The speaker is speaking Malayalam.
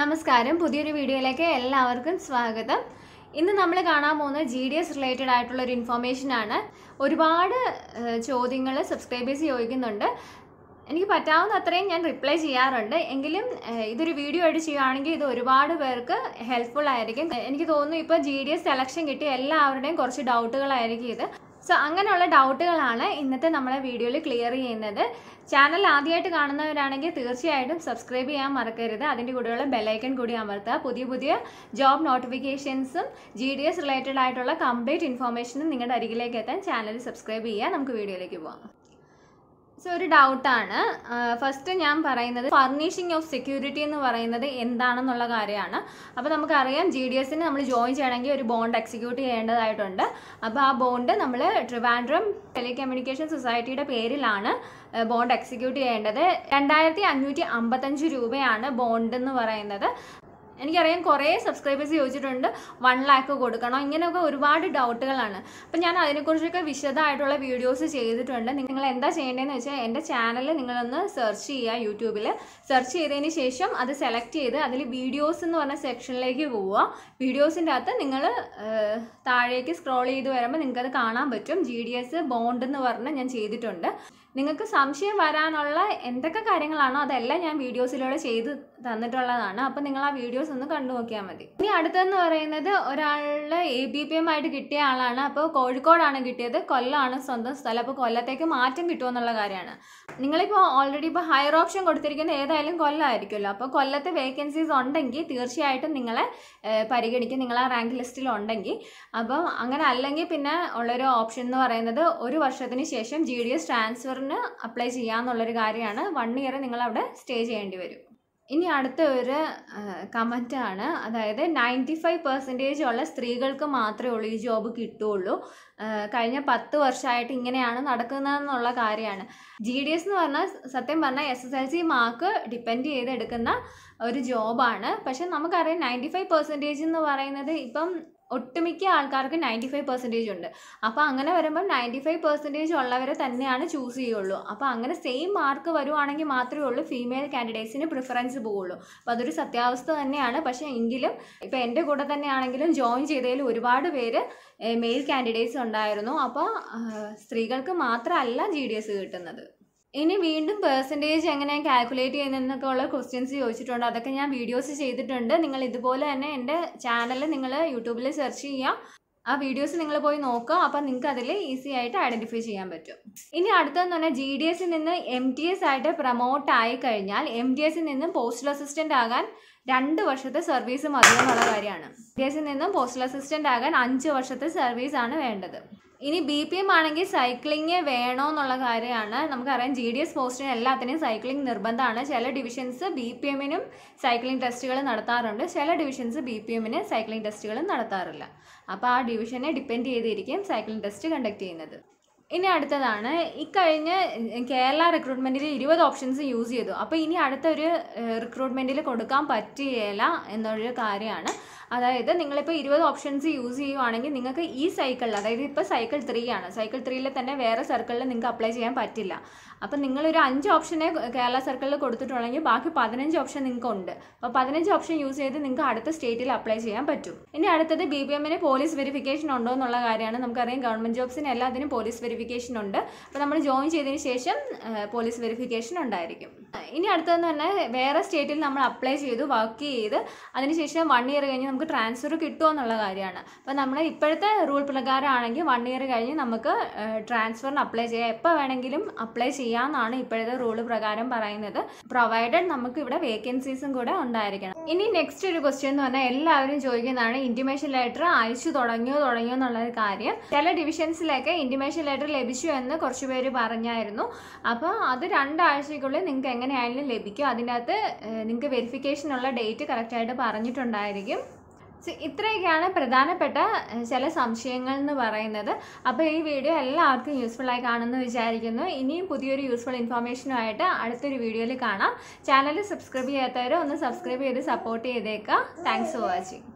നമസ്കാരം പുതിയൊരു വീഡിയോയിലേക്ക് എല്ലാവർക്കും സ്വാഗതം ഇന്ന് നമ്മൾ കാണാൻ പോകുന്ന ജി ഡി എസ് റിലേറ്റഡ് ആയിട്ടുള്ള ഒരു ഇൻഫോർമേഷൻ ആണ് ഒരുപാട് ചോദ്യങ്ങൾ സബ്സ്ക്രൈബേഴ്സ് ചോദിക്കുന്നുണ്ട് എനിക്ക് പറ്റാവുന്ന അത്രയും ഞാൻ റിപ്ലൈ ചെയ്യാറുണ്ട് എങ്കിലും ഇതൊരു വീഡിയോ ആയിട്ട് ചെയ്യുകയാണെങ്കിൽ ഇത് ഒരുപാട് പേർക്ക് ഹെൽപ്ഫുൾ ആയിരിക്കും എനിക്ക് തോന്നുന്നു ഇപ്പോൾ ജി ഡി എസ് സെലക്ഷൻ കിട്ടിയ എല്ലാവരുടെയും കുറച്ച് ഡൗട്ടുകളായിരിക്കും ഇത് സോ അങ്ങനെയുള്ള ഡൗട്ടുകളാണ് ഇന്നത്തെ നമ്മളെ വീഡിയോയിൽ ക്ലിയർ ചെയ്യുന്നത് ചാനൽ ആദ്യമായിട്ട് കാണുന്നവരാണെങ്കിൽ തീർച്ചയായിട്ടും സബ്സ്ക്രൈബ് ചെയ്യാൻ മറക്കരുത് അതിൻ്റെ കൂടെയുള്ള ബെല്ലൈക്കൺ കൂടി അമർത്തുക പുതിയ പുതിയ ജോബ് നോട്ടിഫിക്കേഷൻസും ജി ഡി എസ് റിലേറ്റഡ് ആയിട്ടുള്ള കംപ്ലീറ്റ് ഇൻഫോർമേഷനും നിങ്ങളുടെ അരികിലേക്ക് എത്താൻ ചാനൽ സബ്സ്ക്രൈബ് ചെയ്യുക നമുക്ക് വീഡിയോയിലേക്ക് പോകാം സോ ഒരു ഡൗട്ടാണ് ഫസ്റ്റ് ഞാൻ പറയുന്നത് ഫർണിഷിംഗ് ഓഫ് സെക്യൂരിറ്റി എന്ന് പറയുന്നത് എന്താണെന്നുള്ള കാര്യമാണ് അപ്പോൾ നമുക്കറിയാം ജി ഡി എസിന് നമ്മൾ ജോയിൻ ചെയ്യണമെങ്കിൽ ഒരു ബോണ്ട് എക്സിക്യൂട്ട് ചെയ്യേണ്ടതായിട്ടുണ്ട് അപ്പോൾ ആ ബോണ്ട് നമ്മൾ ട്രിവാൻഡ്രം ടെലികമ്മ്യൂണിക്കേഷൻ സൊസൈറ്റിയുടെ പേരിലാണ് ബോണ്ട് എക്സിക്യൂട്ട് ചെയ്യേണ്ടത് രണ്ടായിരത്തി അഞ്ഞൂറ്റി അമ്പത്തഞ്ച് രൂപയാണ് ബോണ്ട് എന്ന് പറയുന്നത് എനിക്കറിയാം കുറേ സബ്സ്ക്രൈബേഴ്സ് ചോദിച്ചിട്ടുണ്ട് വൺ ലാക്ക് കൊടുക്കണം ഇങ്ങനെയൊക്കെ ഒരുപാട് ഡൗട്ടുകളാണ് അപ്പം ഞാൻ അതിനെക്കുറിച്ചൊക്കെ വിശദമായിട്ടുള്ള വീഡിയോസ് ചെയ്തിട്ടുണ്ട് നിങ്ങൾ എന്താ ചെയ്യേണ്ടതെന്ന് വെച്ചാൽ എൻ്റെ ചാനൽ നിങ്ങളൊന്ന് സെർച്ച് ചെയ്യുക യൂട്യൂബിൽ സെർച്ച് ചെയ്തതിന് ശേഷം അത് സെലക്ട് ചെയ്ത് അതിൽ വീഡിയോസ് എന്ന് പറഞ്ഞ സെക്ഷനിലേക്ക് പോവുക വീഡിയോസിൻ്റെ അകത്ത് നിങ്ങൾ താഴേക്ക് സ്ക്രോൾ ചെയ്ത് വരുമ്പോൾ നിങ്ങൾക്കത് കാണാൻ പറ്റും ജി ഡി എസ് ബോണ്ട് എന്ന് പറഞ്ഞ് ഞാൻ ചെയ്തിട്ടുണ്ട് നിങ്ങൾക്ക് സംശയം വരാനുള്ള എന്തൊക്കെ കാര്യങ്ങളാണോ അതെല്ലാം ഞാൻ വീഡിയോസിലൂടെ ചെയ്ത് തന്നിട്ടുള്ളതാണ് അപ്പം നിങ്ങൾ ആ വീഡിയോ ഡീറ്റെയിൽസ് ഒന്ന് കണ്ടു നോക്കിയാൽ മതി ഇനി അടുത്തെന്ന് പറയുന്നത് ഒരാളെ എ ബി പി എം ആയിട്ട് കിട്ടിയ ആളാണ് അപ്പോൾ കോഴിക്കോടാണ് കിട്ടിയത് കൊല്ലമാണ് സ്വന്തം സ്ഥലം അപ്പോൾ കൊല്ലത്തേക്ക് മാറ്റം കിട്ടുമെന്നുള്ള കാര്യമാണ് നിങ്ങളിപ്പോൾ ഓൾറെഡി ഇപ്പോൾ ഹയർ ഓപ്ഷൻ കൊടുത്തിരിക്കുന്ന ഏതായാലും കൊല്ലമായിരിക്കുമല്ലോ അപ്പോൾ കൊല്ലത്തെ വേക്കൻസീസ് ഉണ്ടെങ്കിൽ തീർച്ചയായിട്ടും നിങ്ങളെ പരിഗണിക്കും നിങ്ങൾ ആ റാങ്ക് ലിസ്റ്റിൽ ഉണ്ടെങ്കിൽ അപ്പം അങ്ങനെ അല്ലെങ്കിൽ പിന്നെ ഉള്ളൊരു ഓപ്ഷൻ എന്ന് പറയുന്നത് ഒരു വർഷത്തിന് ശേഷം ജി ഡി എസ് ട്രാൻസ്ഫറിന് അപ്ലൈ ചെയ്യാമെന്നുള്ളൊരു കാര്യമാണ് വൺ ഇയർ നിങ്ങൾ അവിടെ സ്റ്റേ ചെയ്യേണ്ടി വരും ഇനി അടുത്ത ഒരു കമൻറ്റാണ് അതായത് നയൻറ്റി ഫൈവ് പെർസെൻറ്റേജ് ഉള്ള സ്ത്രീകൾക്ക് മാത്രമേ ഉള്ളൂ ഈ ജോബ് കിട്ടുകയുള്ളൂ കഴിഞ്ഞ പത്ത് വർഷമായിട്ട് ഇങ്ങനെയാണ് നടക്കുന്നതെന്നുള്ള കാര്യമാണ് ജി ഡി എസ് എന്ന് പറഞ്ഞാൽ സത്യം പറഞ്ഞാൽ S S L C mark depend ചെയ്തെടുക്കുന്ന ഒരു ജോബാണ് പക്ഷെ നമുക്കറിയാം നയൻറ്റി ഫൈവ് പെർസെൻറ്റേജ് എന്ന് പറയുന്നത് ഇപ്പം ഒട്ടുമിക്ക ആൾക്കാർക്ക് നയൻറ്റി ഫൈവ് പെർസെൻറ്റേജ് ഉണ്ട് അപ്പോൾ അങ്ങനെ വരുമ്പോൾ നയൻറ്റി ഫൈവ് പെർസെൻറ്റേജ് ഉള്ളവരെ തന്നെയാണ് ചൂസ് ചെയ്യുള്ളൂ അപ്പോൾ അങ്ങനെ സെയിം മാർക്ക് വരുവാണെങ്കിൽ മാത്രമേ ഉള്ളൂ ഫീമെയിൽ കാൻഡിഡേറ്റ്സിന് പ്രിഫറൻസ് പോവുള്ളൂ അപ്പോൾ അതൊരു സത്യാവസ്ഥ തന്നെയാണ് പക്ഷേ എങ്കിലും ഇപ്പോൾ എൻ്റെ കൂടെ തന്നെയാണെങ്കിലും ജോയിൻ ചെയ്തതിൽ ഒരുപാട് പേര് മെയിൽ കാൻഡിഡേറ്റ്സ് ഉണ്ടായിരുന്നു അപ്പോൾ സ്ത്രീകൾക്ക് മാത്രമല്ല ജി ഡി എസ് കിട്ടുന്നത് ഇനി വീണ്ടും പെർസെൻറ്റേജ് എങ്ങനെ കാൽക്കുലേറ്റ് ചെയ്യുന്നതെന്നൊക്കെ ഉള്ള ക്വസ്റ്റ്യൻസ് ചോദിച്ചിട്ടുണ്ട് അതൊക്കെ ഞാൻ വീഡിയോസ് ചെയ്തിട്ടുണ്ട് നിങ്ങൾ ഇതുപോലെ തന്നെ എൻ്റെ ചാനൽ നിങ്ങൾ യൂട്യൂബിൽ സെർച്ച് ചെയ്യാം ആ വീഡിയോസ് നിങ്ങൾ പോയി നോക്കുക അപ്പം നിങ്ങൾക്ക് അതിൽ ഈസി ആയിട്ട് ഐഡൻറ്റിഫൈ ചെയ്യാൻ പറ്റും ഇനി അടുത്തതെന്ന് പറഞ്ഞാൽ ജി ഡി എസിൽ നിന്ന് എം ടി എസ് ആയിട്ട് പ്രൊമോട്ട് ആയി കഴിഞ്ഞാൽ എം ടി എസിൽ നിന്നും പോസ്റ്റൽ അസിസ്റ്റൻ്റ് ആകാൻ രണ്ട് വർഷത്തെ സർവീസ് മതി എന്നുള്ള കാര്യമാണ് എം ടി എസിൽ നിന്നും പോസ്റ്റൽ അസിസ്റ്റൻ്റ് ആകാൻ അഞ്ച് വർഷത്തെ സർവീസാണ് വേണ്ടത് ഇനി ബി പി എം ആണെങ്കിൽ സൈക്ലിംഗ് വേണോ എന്നുള്ള കാര്യമാണ് നമുക്കറിയാം ജി ഡി എസ് പോസ്റ്റിന് എല്ലാത്തിനും സൈക്ലിംഗ് നിർബന്ധമാണ് ചില ഡിവിഷൻസ് ബി പി എമ്മിനും സൈക്ലിംഗ് ടെസ്റ്റുകൾ നടത്താറുണ്ട് ചില ഡിവിഷൻസ് ബി പി എമ്മിന് സൈക്ലിംഗ് ടെസ്റ്റുകൾ നടത്താറില്ല അപ്പോൾ ആ ഡിവിഷനെ ഡിപ്പെൻഡ് ചെയ്തിരിക്കും സൈക്ലിംഗ് ടെസ്റ്റ് കണ്ടക്ട് ചെയ്യുന്നത് ഇനി അടുത്തതാണ് ഇക്കഴിഞ്ഞ് കേരള റിക്രൂട്ട്മെൻറ്റിൽ ഇരുപത് ഓപ്ഷൻസ് യൂസ് ചെയ്തു അപ്പോൾ ഇനി അടുത്തൊരു റിക്രൂട്ട്മെൻറ്റിൽ കൊടുക്കാൻ പറ്റുകയില്ല എന്നൊരു കാര്യമാണ് അതായത് നിങ്ങളിപ്പോൾ ഇരുപത് ഓപ്ഷൻസ് യൂസ് ചെയ്യുവാണെങ്കിൽ നിങ്ങൾക്ക് ഈ സൈക്കിളിൽ അതായത് ഇപ്പോൾ സൈക്കിൾ ത്രീ ആണ് സൈക്കിൾ ത്രീയിൽ തന്നെ വേറെ സർക്കിളിൽ നിങ്ങൾക്ക് അപ്ലൈ ചെയ്യാൻ പറ്റില്ല അപ്പം നിങ്ങളൊരു അഞ്ച് ഓപ്ഷനെ കേരള സർക്കിളിൽ കൊടുത്തിട്ടുള്ളെങ്കിൽ ബാക്കി പതിനഞ്ച് ഓപ്ഷൻ നിങ്ങൾക്ക് ഉണ്ട് അപ്പോൾ പതിനഞ്ച് ഓപ്ഷൻ യൂസ് ചെയ്ത് നിങ്ങൾക്ക് അടുത്ത സ്റ്റേറ്റിൽ അപ്ലൈ ചെയ്യാൻ പറ്റും ഇനി അടുത്തത് ബി ബി എമ്മിന് പോലീസ് വെരിഫിക്കേഷൻ ഉണ്ടോ എന്നുള്ള കാര്യമാണ് നമുക്കറിയാം ഗവൺമെൻറ് ജോബ്സിന് എല്ലാത്തിനും പോലീസ് വെരിഫിക്കേഷൻ ഉണ്ട് അപ്പോൾ നമ്മൾ ജോയിൻ ചെയ്തതിന് ശേഷം പോലീസ് വെരിഫിക്കേഷൻ ഉണ്ടായിരിക്കും ഇനി അടുത്തതെന്ന് പറഞ്ഞാൽ വേറെ സ്റ്റേറ്റിൽ നമ്മൾ അപ്ലൈ ചെയ്തു വർക്ക് ചെയ്ത് അതിനുശേഷം വൺ ഇയർ കഴിഞ്ഞ് നമുക്ക് ട്രാൻസ്ഫർ കിട്ടുമോ എന്നുള്ള കാര്യമാണ് അപ്പോൾ നമ്മൾ ഇപ്പോഴത്തെ റൂൾ പ്രകാരമാണെങ്കിൽ വൺ ഇയർ കഴിഞ്ഞ് നമുക്ക് ട്രാൻസ്ഫറിന് അപ്ലൈ ചെയ്യാം എപ്പോൾ വേണമെങ്കിലും അപ്ലൈ ചെയ്യാമെന്നാണ് ഇപ്പോഴത്തെ റൂൾ പ്രകാരം പറയുന്നത് പ്രൊവൈഡഡ് നമുക്ക് ഇവിടെ വേക്കൻസീസും കൂടെ ഉണ്ടായിരിക്കണം ഇനി നെക്സ്റ്റ് ഒരു ക്വസ്റ്റ്യൻ എന്ന് പറഞ്ഞാൽ എല്ലാവരും ചോദിക്കുന്നതാണ് ഇന്റിമേഷൻ ലെറ്റർ അയച്ചു തുടങ്ങിയോ തുടങ്ങിയോ എന്നുള്ള കാര്യം ചില ഡിവിഷൻസിലൊക്കെ ഇന്റിമേഷൻ ലെറ്റർ ലഭിച്ചു എന്ന് കുറച്ചു പേര് പറഞ്ഞായിരുന്നു അപ്പോൾ അത് രണ്ടാഴ്ചയ്ക്കുള്ളിൽ നിങ്ങൾക്ക് എങ്ങനെയായാലും ലഭിക്കും അതിനകത്ത് നിങ്ങൾക്ക് വെരിഫിക്കേഷനുള്ള ഡേറ്റ് കറക്റ്റായിട്ട് പറഞ്ഞിട്ടുണ്ടായിരിക്കും ഇത്രയൊക്കെയാണ് പ്രധാനപ്പെട്ട ചില സംശയങ്ങൾ എന്ന് പറയുന്നത് അപ്പോൾ ഈ വീഡിയോ എല്ലാവർക്കും യൂസ്ഫുള്ളായി കാണുമെന്ന് വിചാരിക്കുന്നു ഇനിയും പുതിയൊരു യൂസ്ഫുൾ ഇൻഫർമേഷനുമായിട്ട് അടുത്തൊരു വീഡിയോയിൽ കാണാം ചാനൽ സബ്സ്ക്രൈബ് ചെയ്യാത്തവരെ ഒന്ന് സബ്സ്ക്രൈബ് ചെയ്ത് സപ്പോർട്ട് ചെയ്തേക്കാം താങ്ക്സ് ഫോർ വാച്ചിങ്